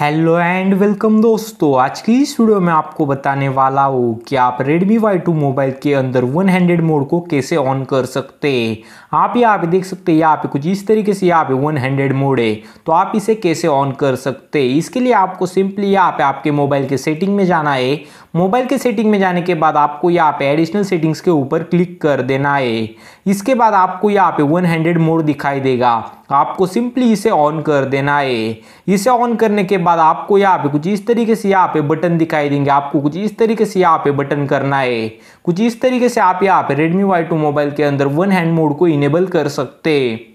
hello and welcome दोस्तों आज की इस वीडियो में आपको बताने वाला हूँ कि आप रेडमी वाई टू मोबाइल के अंदर वन हैंड्रेड मोड को कैसे ऑन कर सकते हैं आप यहाँ पे देख सकते हैं यहाँ पे कुछ इस तरीके से यहाँ पे हैंड्रेड मोड है तो आप इसे कैसे ऑन कर सकते हैं इसके लिए आपको सिंपली यहाँ पे आपके मोबाइल के सेटिंग में जाना है मोबाइल के सेटिंग में जाने के बाद आपको यहाँ पे एडिशनल सेटिंग्स के ऊपर क्लिक कर देना है इसके बाद आपको यहाँ पे वन हैंड्रेड मोड दिखाई देगा तो आपको सिंपली इसे ऑन कर देना है इसे ऑन करने के बाद आपको यहाँ पे कुछ इस तरीके से यहाँ पे बटन दिखाई देंगे आपको कुछ इस तरीके से यहाँ पे बटन करना है कुछ इस तरीके से आप यहाँ पे Redmi Y2 मोबाइल के अंदर वन हैंड मोड को इनेबल कर सकते